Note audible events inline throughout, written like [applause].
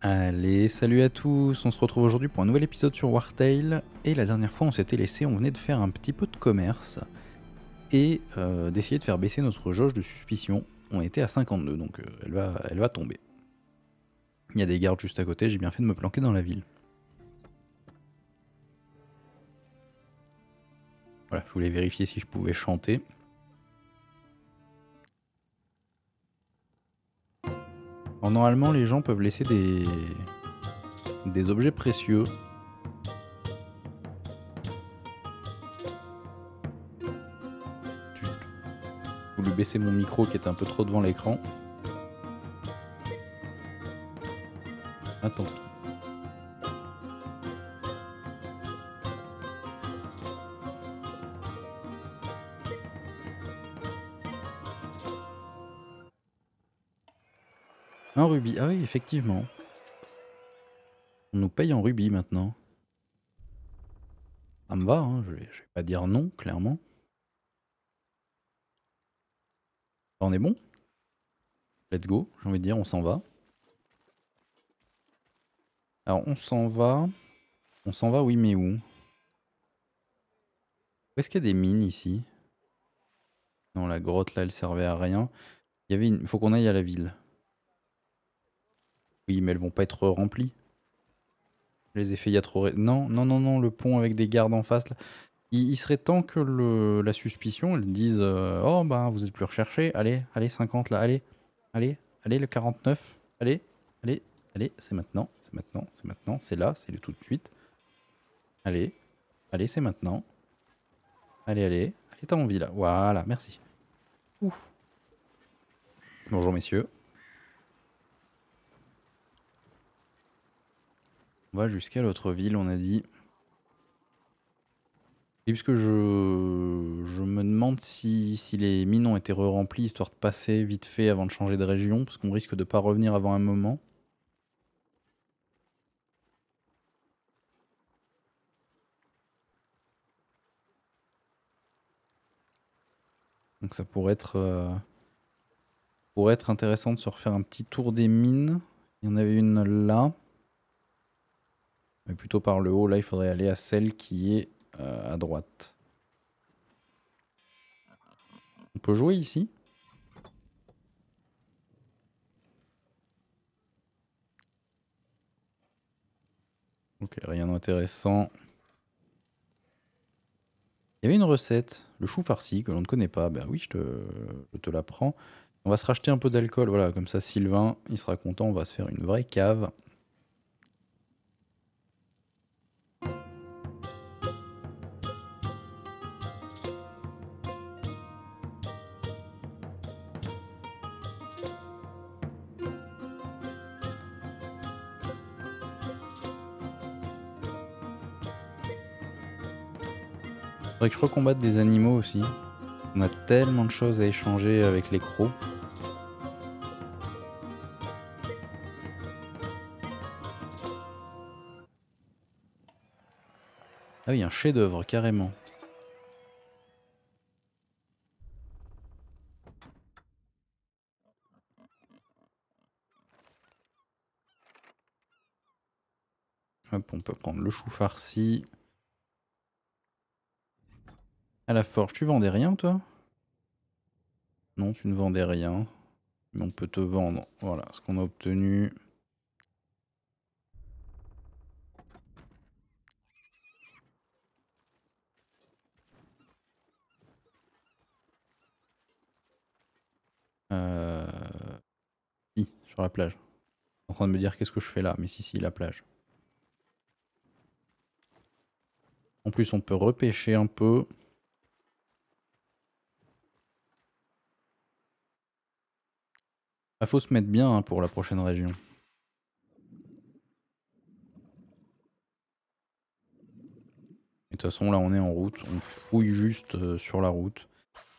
Allez, salut à tous, on se retrouve aujourd'hui pour un nouvel épisode sur Wartail, et la dernière fois on s'était laissé, on venait de faire un petit peu de commerce, et euh, d'essayer de faire baisser notre jauge de suspicion, on était à 52, donc euh, elle, va, elle va tomber. Il y a des gardes juste à côté, j'ai bien fait de me planquer dans la ville. Voilà, je voulais vérifier si je pouvais chanter. En les gens peuvent laisser des, des objets précieux. Vous lui baisser mon micro qui est un peu trop devant l'écran. Attends. Un rubis. Ah oui, effectivement. On nous paye en rubis maintenant. Ça me va, hein. je, vais, vais pas dire non, clairement. On est bon Let's go, j'ai envie de dire, on s'en va. Alors on s'en va. On s'en va, oui, mais où Où est-ce qu'il y a des mines ici Non, la grotte là, elle servait à rien. Il y avait une... faut qu'on aille à la ville. Oui, mais elles vont pas être remplies. les effets y a trop... Non, non, non, non, le pont avec des gardes en face. Là. Il, serait temps que le, la suspicion, elle dise euh, Oh, bah, vous êtes plus recherché. Allez, allez, 50 là, allez, allez, allez, le 49. Allez, allez, allez, c'est maintenant, c'est maintenant, c'est maintenant, c'est là, c'est le tout de suite. Allez, allez, c'est maintenant. Allez, allez, allez, t'as envie là. Voilà, merci. Ouf. Bonjour, messieurs. On va jusqu'à l'autre ville, on a dit. Et puisque je, me demande si, les mines ont été re-remplies, histoire de passer vite fait avant de changer de région, parce qu'on risque de pas revenir avant un moment. Donc ça pourrait être, euh, pourrait être intéressant de se refaire un petit tour des mines. Il y en avait une là mais plutôt par le haut. Là, il faudrait aller à celle qui est euh, à droite. On peut jouer ici Ok, rien d'intéressant. Il y avait une recette, le chou farci, que l'on ne connaît pas. Ben oui, je te, je te l'apprends. On va se racheter un peu d'alcool, voilà, comme ça Sylvain, il sera content, on va se faire une vraie cave. Faudrait que je recombatte des animaux aussi. On a tellement de choses à échanger avec les crocs. Ah oui, un chef-d'œuvre carrément. Hop, on peut prendre le chou farci. À la forge, tu vendais rien, toi Non, tu ne vendais rien. Mais on peut te vendre. Voilà, ce qu'on a obtenu. Euh... sur la plage. En train de me dire qu'est-ce que je fais là, mais si, si, la plage. En plus, on peut repêcher un peu. Il ah, faut se mettre bien hein, pour la prochaine région. de toute façon, là, on est en route. On fouille juste euh, sur la route.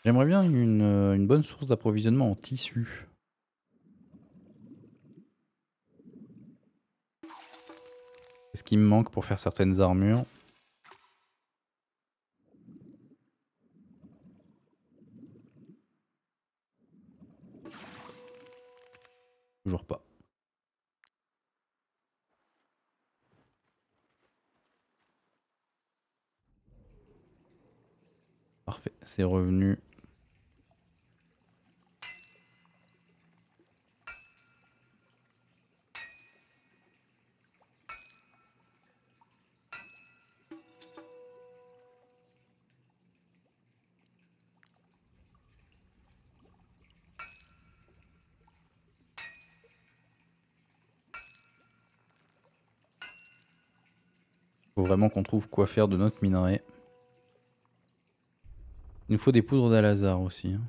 J'aimerais bien une, euh, une bonne source d'approvisionnement en tissu. C'est ce qui me manque pour faire certaines armures. c'est revenu. Faut vraiment qu'on trouve quoi faire de notre minerai. Il nous faut des poudres d'Alazar aussi. Hein.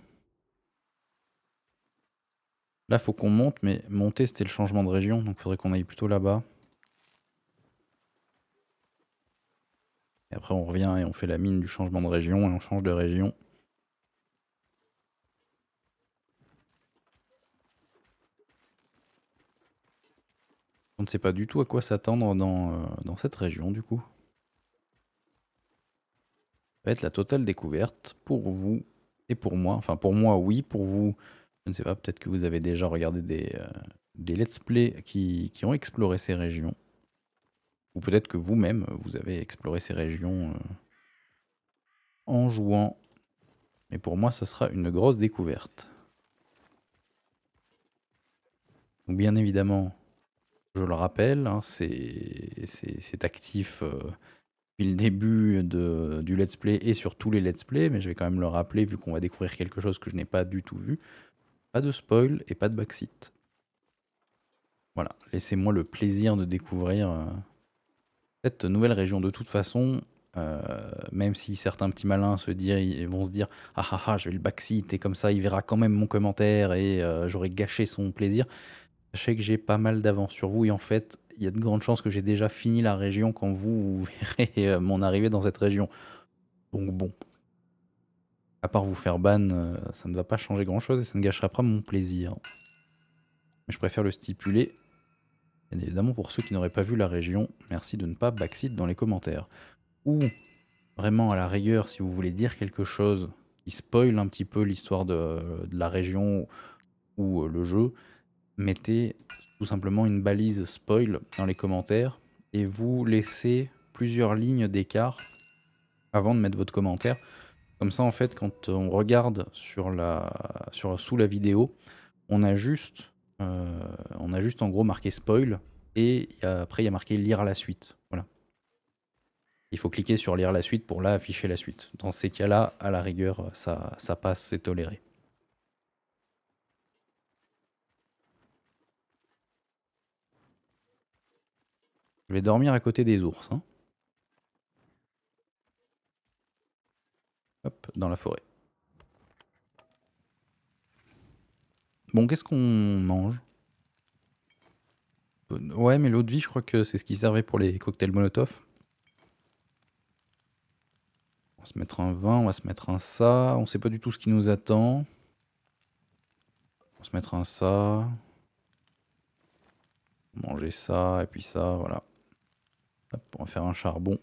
Là, faut qu'on monte, mais monter, c'était le changement de région, donc faudrait qu'on aille plutôt là-bas. Et après, on revient et on fait la mine du changement de région et on change de région. On ne sait pas du tout à quoi s'attendre dans euh, cette région, du coup la totale découverte pour vous et pour moi. Enfin, pour moi, oui, pour vous, je ne sais pas, peut-être que vous avez déjà regardé des, euh, let's play qui, ont exploré ces régions. Ou peut-être que vous-même, vous avez exploré ces régions euh, en jouant. Mais pour moi, ce sera une grosse découverte. bien évidemment, je le rappelle, hein, c'est actif... Euh, le début de, du let's play et sur tous les let's play, mais je vais quand même le rappeler vu qu'on va découvrir quelque chose que je n'ai pas du tout vu. Pas de spoil et pas de backseat. Voilà, laissez-moi le plaisir de découvrir euh, cette nouvelle région. De toute façon, euh, même si certains petits malins se dire, vont se dire ah ah ah, je vais le backseat et comme ça il verra quand même mon commentaire et euh, j'aurai gâché son plaisir. Sachez que j'ai pas mal d'avance sur vous et en fait, il y a de grandes chances que j'ai déjà fini la région quand vous, [laughs] verrez euh, mon arrivée dans cette région. Donc bon, à part vous faire ban, euh, ça ne va pas changer grand-chose et ça ne gâchera pas mon plaisir. Mais je préfère le stipuler. Bien évidemment, pour ceux qui n'auraient pas vu la région, merci de ne pas backseat dans les commentaires. Ou, vraiment à la rigueur, si vous voulez dire quelque chose qui spoil un petit peu l'histoire de, la région ou euh, le jeu, mettez simplement une balise spoil dans les commentaires et vous laissez plusieurs lignes d'écart avant de mettre votre commentaire. Comme ça, en fait, quand on regarde sur la, sur, sous la vidéo, on a juste, euh, on a juste en gros marqué spoil et après il y a marqué lire la suite. Voilà. Il faut cliquer sur lire la suite pour la afficher la suite. Dans ces cas-là, à la rigueur, ça, ça passe, c'est toléré. Je vais dormir à côté des ours. Hein. Hop, dans la forêt. Bon, qu'est-ce qu'on mange Ouais, mais l'eau de vie, je crois que c'est ce qui servait pour les cocktails Molotov. On va se mettre un vin, on va se mettre un ça. On ne sait pas du tout ce qui nous attend. On va se mettre un ça. Manger ça, et puis ça, voilà. On va faire un charbon.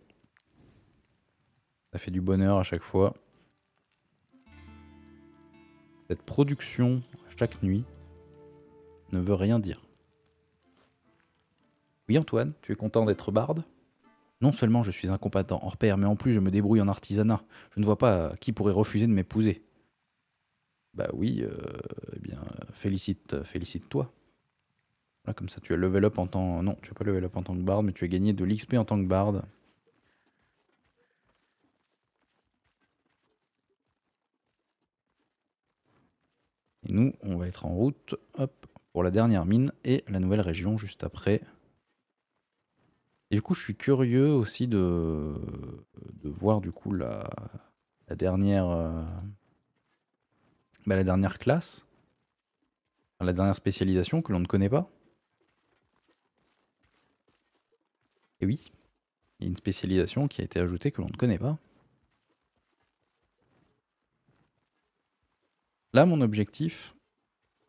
Ça fait du bonheur à chaque fois. Cette production chaque nuit ne veut rien dire. Oui Antoine, tu es content d'être barde Non seulement je suis incompétent hors pair, mais en plus je me débrouille en artisanat. Je ne vois pas qui pourrait refuser de m'épouser. Bah oui, euh, eh bien, félicite, félicite-toi comme ça, tu as level up en tant. Non, tu n'as pas level up en tant que barde, mais tu as gagné de l'XP en tant que barde. Et nous, on va être en route hop, pour la dernière mine et la nouvelle région juste après. Et du coup, je suis curieux aussi de, voir du coup la, dernière, euh, bah, la dernière classe, la dernière spécialisation que l'on ne connaît pas. Et oui, il y a une spécialisation qui a été ajoutée que l'on ne connaît pas. Là, mon objectif,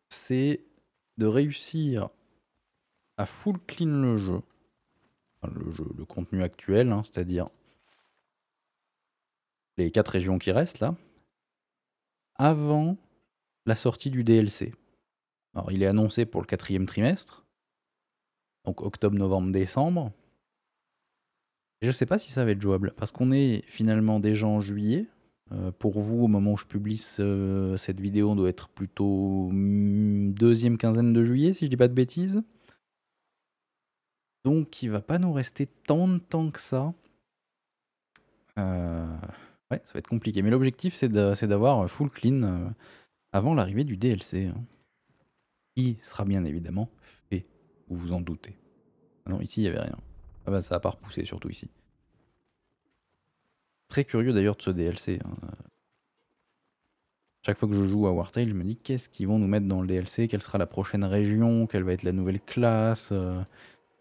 c'est de réussir à full clean le jeu, le jeu, le contenu actuel, hein, c'est-à-dire les quatre régions qui restent là, avant la sortie du DLC. Alors, il est annoncé pour le quatrième trimestre, donc octobre, novembre, décembre je sais pas si ça va être jouable, parce qu'on est finalement déjà en juillet. Euh, pour vous, au moment où je publie cette vidéo, on doit être plutôt hmm, deuxième quinzaine de juillet, si je dis pas de bêtises. Donc il va pas nous rester tant de temps que ça. Euh, ouais, ça va être compliqué. Mais l'objectif, c'est d'avoir full clean euh, avant l'arrivée du DLC. Il hein. sera bien évidemment fait, vous vous en doutez. Ah non, ici, il n'y avait rien. Ah bah, ça a pas repoussé surtout ici. Très curieux d'ailleurs de ce DLC. Hein. Chaque fois que je joue à Wartail, je me dis qu'est-ce qu'ils vont nous mettre dans le DLC, quelle sera la prochaine région, quelle va être la nouvelle classe, euh,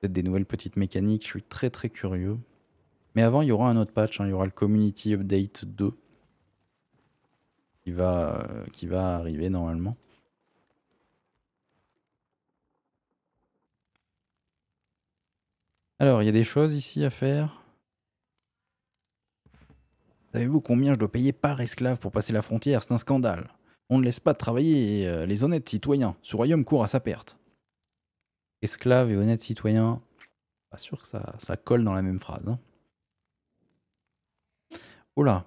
peut-être des nouvelles petites mécaniques, je suis très très curieux. Mais avant, il y aura un autre patch, hein. il y aura le Community Update 2 qui va, euh, qui va arriver normalement. Alors, il y a des choses ici à faire. Savez-vous combien je dois payer par esclave pour passer la frontière C'est un scandale. On ne laisse pas travailler euh, les honnêtes citoyens. Ce royaume court à sa perte. Esclave et honnête citoyen. pas sûr que ça, ça colle dans la même phrase. Hein. Oh là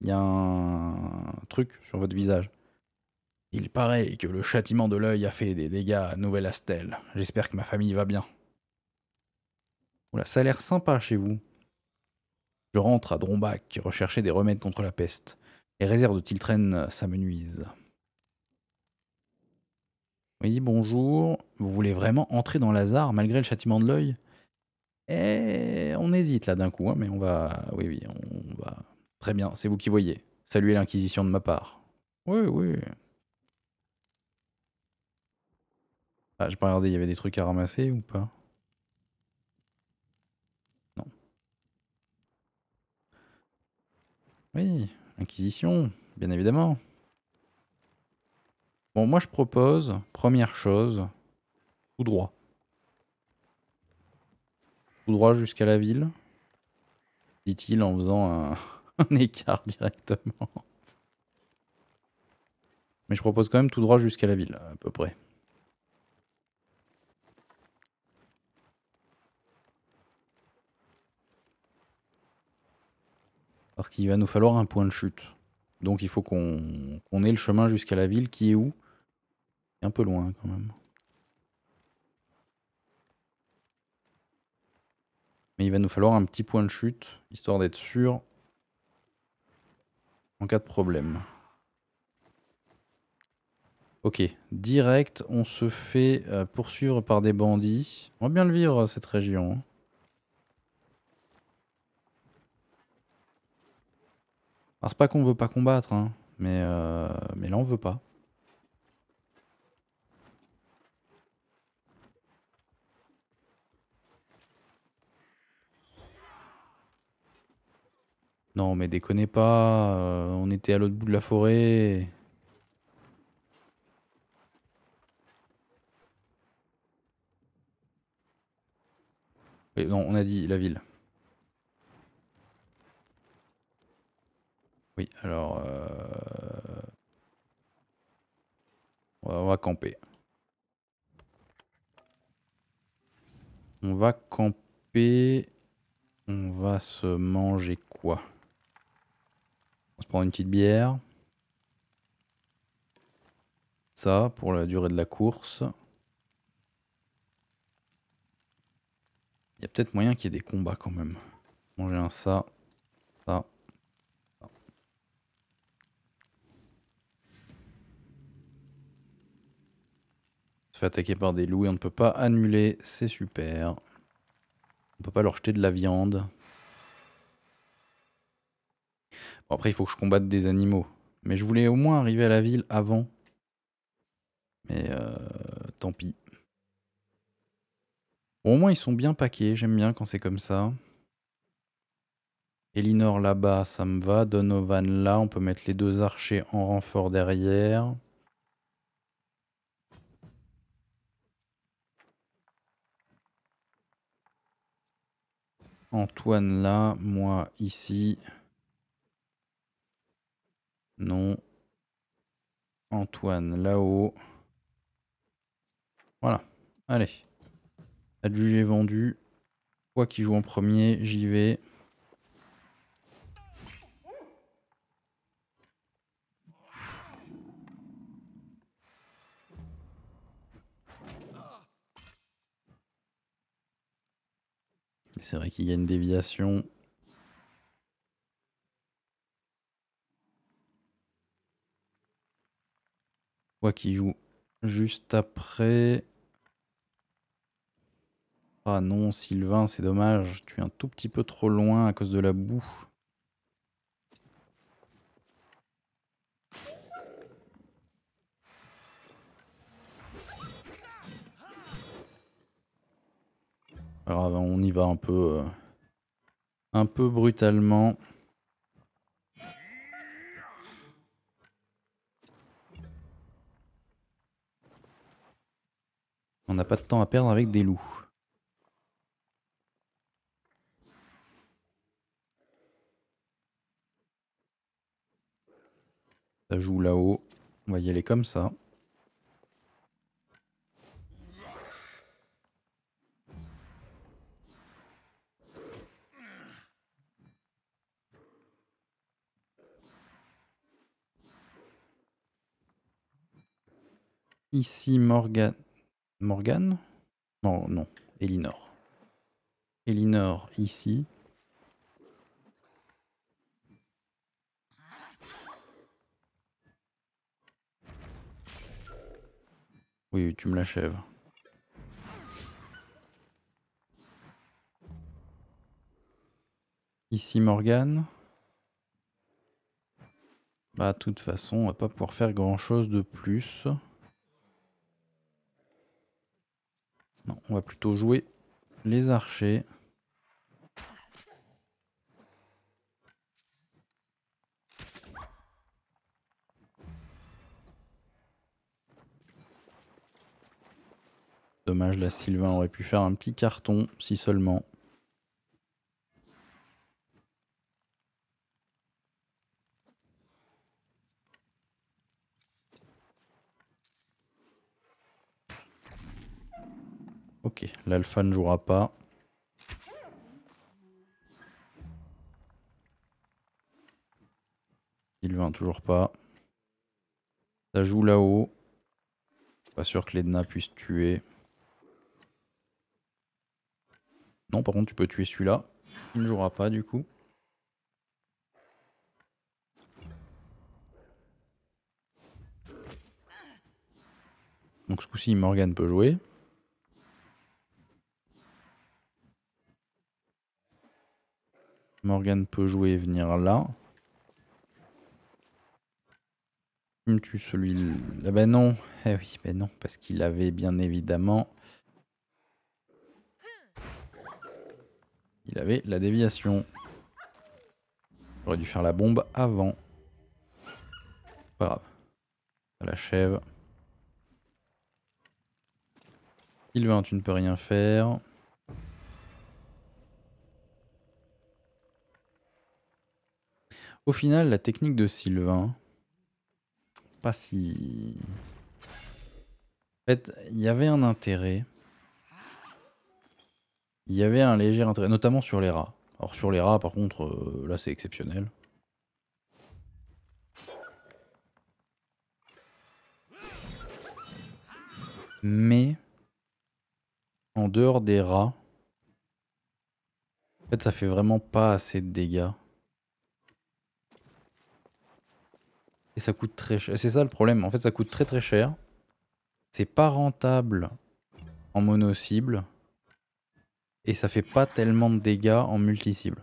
Il y a un truc sur votre visage. Il paraît que le châtiment de l'œil a fait des dégâts à Nouvelle-Astel. J'espère que ma famille va bien ça a l'air sympa chez vous. Je rentre à Drombach rechercher des remèdes contre la peste. Les réserves de Tiltren, ça Oui, bonjour. Vous voulez vraiment entrer dans Lazare malgré le châtiment de l'œil Eh, on hésite là d'un coup, hein, mais on va. Oui, oui, on va. Très bien, c'est vous qui voyez. Saluez l'Inquisition de ma part. Oui, oui. Ah, je pas il y avait des trucs à ramasser ou pas Oui, Inquisition, bien évidemment. Bon, moi je propose, première chose, tout droit. Tout droit jusqu'à la ville, dit-il en faisant un, [laughs] un écart directement. Mais je propose quand même tout droit jusqu'à la ville, à peu près. Parce qu'il va nous falloir un point de chute. Donc il faut qu'on ait le chemin jusqu'à la ville qui est où Un peu loin quand même. Mais il va nous falloir un petit point de chute, histoire d'être sûr en cas de problème. Ok, direct, on se fait euh, poursuivre par des bandits. On va bien le vivre cette région. Hein. c'est pas qu'on veut pas combattre, hein, mais, euh, mais là on veut pas. Non mais déconnez pas, euh, on était à l'autre bout de la forêt. Et non, on a dit la ville. Oui, alors... Euh, on, va, on va camper. On va camper... On va se manger quoi On se prend une petite bière. Ça, pour la durée de la course. Il y a peut-être moyen qu'il y ait des combats quand même. Manger un ça, ça. se fait attaquer par des loups et on ne peut pas annuler, c'est super. On peut pas leur jeter de la viande. Bon, après, il faut que je combatte des animaux. Mais je voulais au moins arriver à la ville avant. Mais euh, tant pis. au moins, ils sont bien paqués. J'aime bien quand c'est comme ça. Elinor là-bas, ça me va. Donovan là, on peut mettre les deux archers en renfort derrière. Antoine là, moi ici. Non. Antoine là-haut. Voilà. Allez. Adjugé vendu. Toi qui joue en premier, j'y vais. c'est vrai qu'il y a une déviation. Quoi qui joue juste après. Ah non, Sylvain, c'est dommage. Tu es un tout petit peu trop loin à cause de la boue. Alors, hein, on y va un peu, euh, un peu brutalement. On n'a pas de temps à perdre avec des loups. Ça joue là-haut. On va y aller comme ça. Ici, Morgan. Morgan Non, non. Elinor. Elinor, ici. Oui, tu me l'achèves. Ici Morgane. Bah, de toute façon, on va pas pouvoir faire grand chose de plus. Non, on va plutôt jouer les archers. Dommage, la Sylvain aurait pu faire un petit carton, si seulement. Ok, l'alpha ne jouera pas. Il Sylvain toujours pas. Ça joue là-haut. Pas sûr que l'Edna puisse tuer. Non, par contre, tu peux tuer celui-là. Il ne jouera pas du coup. Donc ce coup-ci, Morgan peut jouer. Morgan peut jouer et venir là. Il me tue celui-là. ben non. Eh oui, ben non, parce qu'il avait bien évidemment... Il avait la déviation. J'aurais dû faire la bombe avant. Pas grave. Ça l'achève. Sylvain, tu ne peux rien faire. Au final, la technique de Sylvain, pas si... En fait, il y avait un intérêt. Il y avait un léger intérêt, notamment sur les rats. Alors sur les rats, par contre, euh, là c'est exceptionnel. Mais en dehors des rats, en fait ça fait vraiment pas assez de dégâts. Et ça coûte très cher. C'est ça le problème. En fait, ça coûte très très cher. C'est pas rentable en mono-cible. Et ça fait pas tellement de dégâts en multi-cible.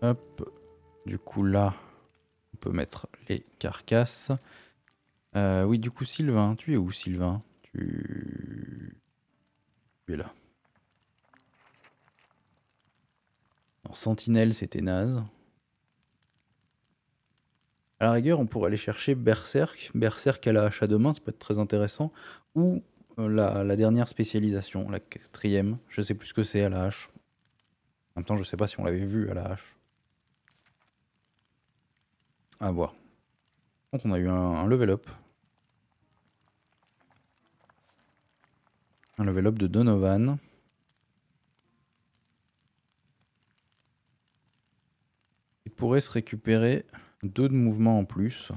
Hop. Du coup, là, on peut mettre les carcasses. Euh, oui, du coup, Sylvain, tu es où, Sylvain Tu... Sentinelle, c'était naze. A la rigueur, on pourrait aller chercher Berserk. Berserk à la hache à deux mains, ça peut être très intéressant. Ou euh, la, dernière spécialisation, la quatrième. Je sais plus ce que c'est à la hache. En même temps, je sais pas si on l'avait vu à la hache. À voir. Donc on a eu un level up. Un level up de Donovan. Il pourrait se récupérer deux de mouvement en plus.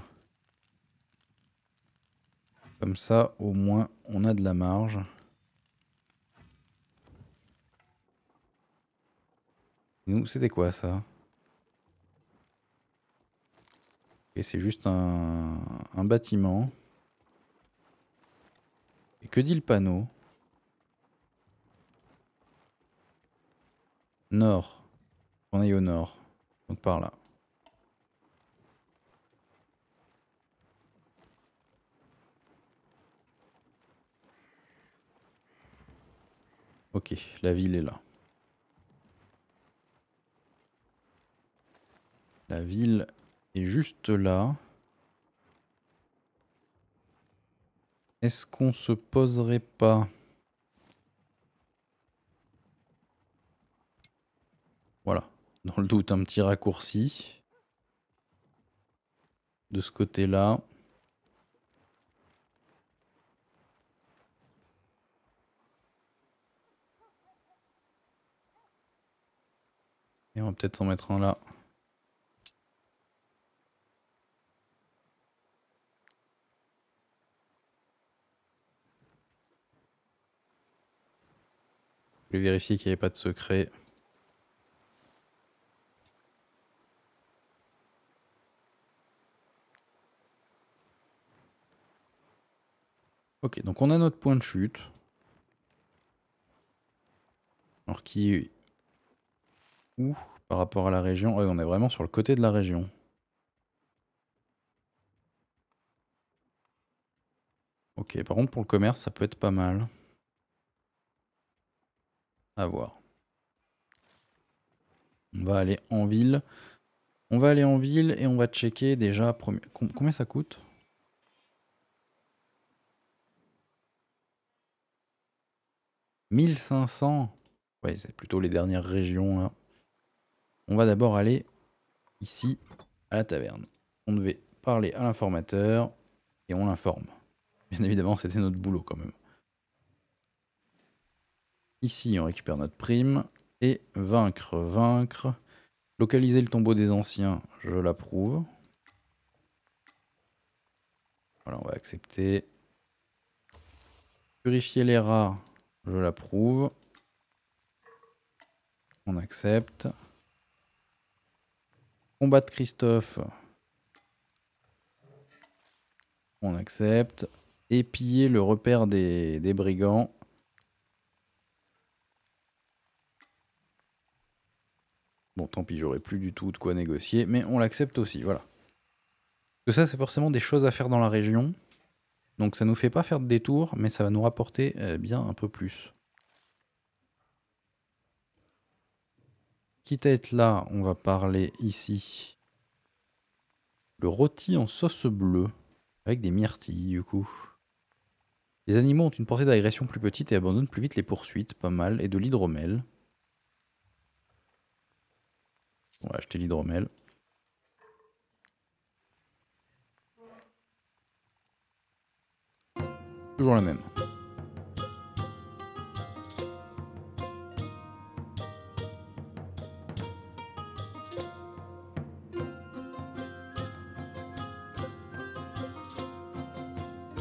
Comme ça, au moins, on a de la marge. Nous, c'était quoi ça Et c'est juste un, un bâtiment. Et que dit le panneau Nord. On est au nord. Donc par là. Ok, la ville est là. La ville est juste là. Est-ce qu'on se poserait pas Voilà. Dans le doute, un petit raccourci. De ce côté-là. Et on va peut-être s'en mettre un là. Je vais vérifier qu'il n'y avait pas de secret. Ok, donc on a notre point de chute. Alors qui... Où par rapport à la région ah On est vraiment sur le côté de la région. Ok, par contre pour le commerce, ça peut être pas mal. À voir. On va aller en ville. On va aller en ville et on va checker déjà... Premier... Combien ça coûte 1500. Ouais, c'est plutôt les dernières régions. Hein. On va d'abord aller ici à la taverne. On devait parler à l'informateur et on l'informe. Bien évidemment, c'était notre boulot quand même. Ici, on récupère notre prime. Et vaincre, vaincre. Localiser le tombeau des anciens, je l'approuve. Voilà, on va accepter. Purifier les rats, je l'approuve. On accepte. Combat de Christophe. On accepte. Et piller le repère des, des brigands. Bon, tant pis, j'aurai plus du tout de quoi négocier, mais on l'accepte aussi, voilà. Parce que ça, c'est forcément des choses à faire dans la région. Donc ça nous fait pas faire de détour, mais ça va nous rapporter euh, bien un peu plus. Quitte à être là, on va parler ici. Le rôti en sauce bleue, avec des myrtilles du coup. Les animaux ont une portée d'agression plus petite et abandonnent plus vite les poursuites, pas mal, et de l'hydromel. On va acheter l'hydromel. toujours la même.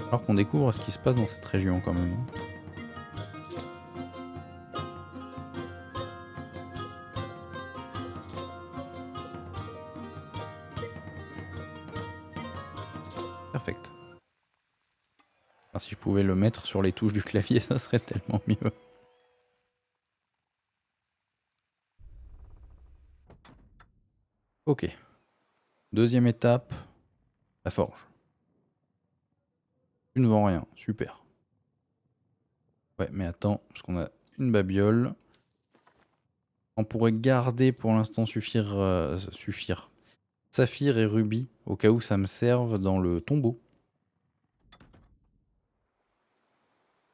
Alors qu'on découvre ce qui se passe dans cette région quand même. Hein. le mettre sur les touches du clavier, [laughs] ça serait tellement mieux. Ok. Deuxième étape, la forge. Tu ne vends rien, super. Ouais, mais attends, parce qu'on a une babiole. On pourrait garder pour l'instant suffire, euh, suffire. Saphir et rubis, au cas où ça me serve dans le tombeau.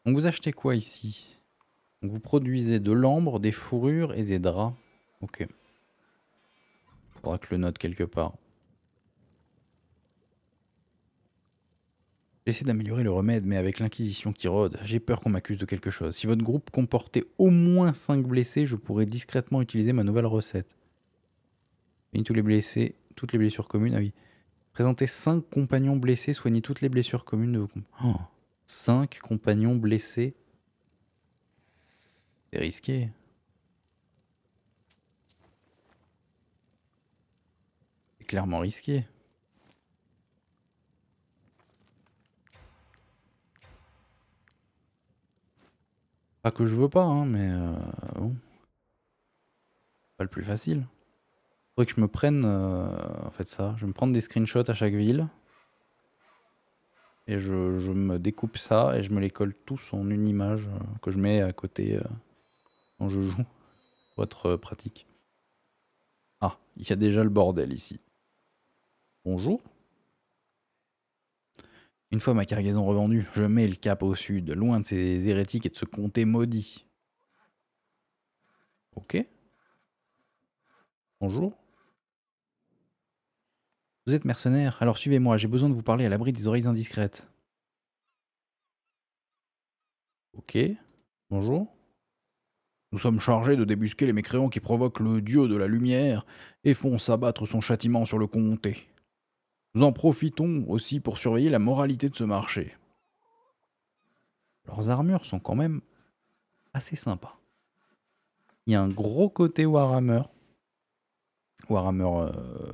Donc vous achetez quoi ici Vous produisez de l'ambre, des fourrures et des draps. Ok. Faudra que je le note quelque part. J'essaie d'améliorer le remède, mais avec l'inquisition qui rôde, j'ai peur qu'on m'accuse de quelque chose. Si votre groupe comportait au moins 5 blessés, je pourrais discrètement utiliser ma nouvelle recette. Soignez tous les blessés, toutes les blessures communes, ah oui. Présentez 5 compagnons blessés, soignez toutes les blessures communes de vos compagnons. Oh. 5 compagnons blessés. C'est risqué. C'est clairement risqué. Pas que je veux pas, hein, mais euh, bon. Pas le plus facile. Faudrait que je me prenne. Euh, en fait, ça. Je vais me prendre des screenshots à chaque ville. Et je, me découpe ça et je me les colle tous en une image euh, que je mets à côté euh, quand je joue. votre euh, pratique. Ah, il y a déjà le bordel ici. Bonjour. Une fois ma cargaison revendue, je mets le cap au sud, loin de ces hérétiques et de ce comté maudit. Ok. Bonjour. Vous êtes mercenaire, alors suivez-moi, j'ai besoin de vous parler à l'abri des oreilles indiscrètes. Ok, bonjour. Nous sommes chargés de débusquer les mécréants qui provoquent le dieu de la lumière et font s'abattre son châtiment sur le comté. Nous en profitons aussi pour surveiller la moralité de ce marché. Leurs armures sont quand même assez sympas. Il y a un gros côté Warhammer. Warhammer euh,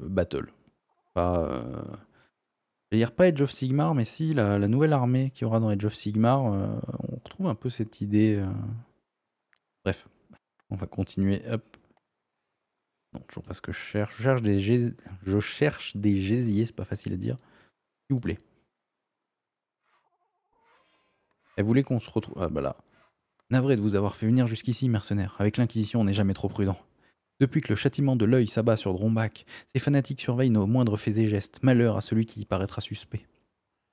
Battle pas. Euh, je vais dire pas Edge of Sigmar, mais si, la, nouvelle armée qu'il y aura dans Edge of Sigmar, euh, on retrouve un peu cette idée. Euh. Bref, on va continuer. Hop. Non, toujours pas ce que je cherche. Je cherche des, je cherche des gésiers, c'est pas facile à dire. S'il vous plaît. Elle voulait qu'on se retrouve. Ah bah là. Navré de vous avoir fait venir jusqu'ici, mercenaire. Avec l'Inquisition, on n'est jamais trop prudent. Depuis que le châtiment de l'œil s'abat sur Drombach, ces fanatiques surveillent nos moindres faits et gestes. Malheur à celui qui y paraîtra suspect.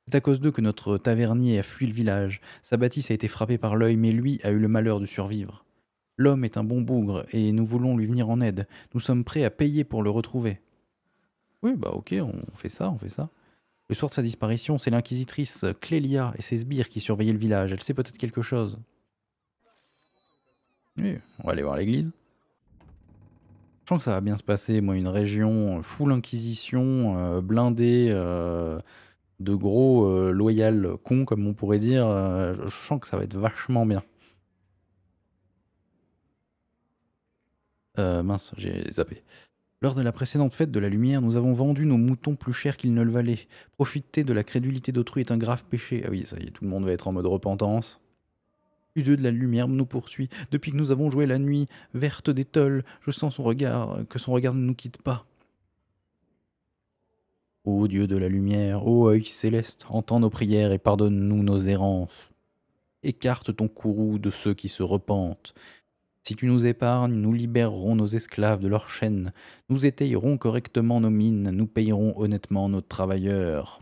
C'est à cause d'eux que notre tavernier a fui le village. Sa bâtisse a été frappée par l'œil, mais lui a eu le malheur de survivre. L'homme est un bon bougre, et nous voulons lui venir en aide. Nous sommes prêts à payer pour le retrouver. Oui, bah ok, on fait ça, on fait ça. Le soir de sa disparition, c'est l'inquisitrice Clélia et ses sbires qui surveillaient le village. Elle sait peut-être quelque chose. Oui, on va aller voir l'église. Je sens que ça va bien se passer. Moi, une région euh, full inquisition, euh, blindée, euh, de gros loyal cons, comme on pourrait dire. je sens que ça va être vachement bien. mince, j'ai zappé. Lors de la précédente fête de la lumière, nous avons vendu nos moutons plus cher qu'ils ne le valaient. Profiter de la crédulité d'autrui est un grave péché. Ah oui, ça y est, tout le monde va être en mode repentance. Dieu de la lumière nous poursuit. Depuis que nous avons joué la nuit verte des je sens son regard, que son regard ne nous quitte pas. Ô Dieu de la lumière, ô œil céleste, entends nos prières et pardonne-nous nos errances. Écarte ton courroux de ceux qui se repentent. Si tu nous épargnes, nous libérerons nos esclaves de leurs chaînes, nous étayerons correctement nos mines, nous payerons honnêtement nos travailleurs.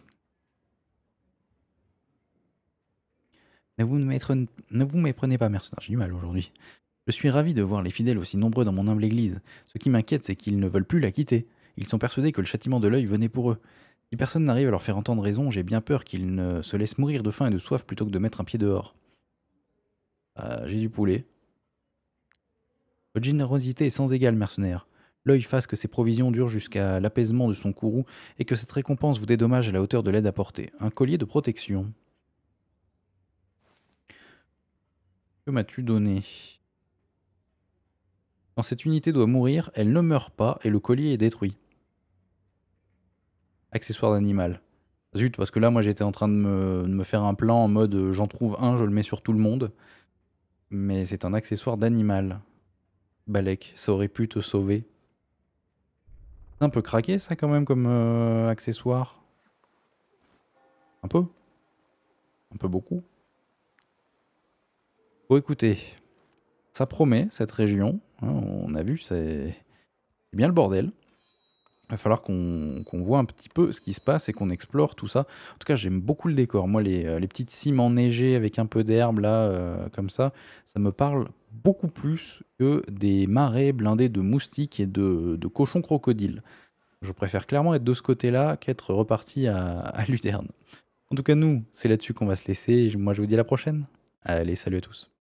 Ne vous, méprenez, pas, mercenaire. J'ai du mal aujourd'hui. Je suis ravi de voir les fidèles aussi nombreux dans mon humble église. Ce qui m'inquiète, c'est qu'ils ne veulent plus la quitter. Ils sont persuadés que le châtiment de l'œil venait pour eux. Si personne n'arrive à leur faire entendre raison, j'ai bien peur qu'ils ne se laissent mourir de faim et de soif plutôt que de mettre un pied dehors. Euh, j'ai du poulet. Votre générosité est sans égale, mercenaire. L'œil fasse que ses provisions durent jusqu'à l'apaisement de son courroux et que cette récompense vous dédommage à la hauteur de l'aide apportée. Un collier de protection. Que m'as-tu donné Quand cette unité doit mourir, elle ne meurt pas et le collier est détruit. Accessoire d'animal. Zut, parce que là, moi, j'étais en train de me, faire un plan en mode euh, j'en trouve un, je le mets sur tout le monde. Mais c'est un accessoire d'animal. Balek, ça aurait pu te sauver. C'est un peu craqué, ça, quand même, comme euh, accessoire. Un peu. Un peu beaucoup. Bon, écoutez, ça promet cette région. Hein, on a vu, c'est bien le bordel. Il va falloir qu'on voit un petit peu ce qui se passe et qu'on explore tout ça. En tout cas, j'aime beaucoup le décor. Moi, les, euh, petites cimes enneigées avec un peu d'herbe, là, euh, comme ça, ça me parle beaucoup plus que des marais blindés de moustiques et de, cochons crocodiles. Je préfère clairement être de ce côté-là qu'être reparti à, à Luterne. En tout cas, nous, c'est là-dessus qu'on va se laisser. Moi, je vous dis à la prochaine. Allez, salut à tous.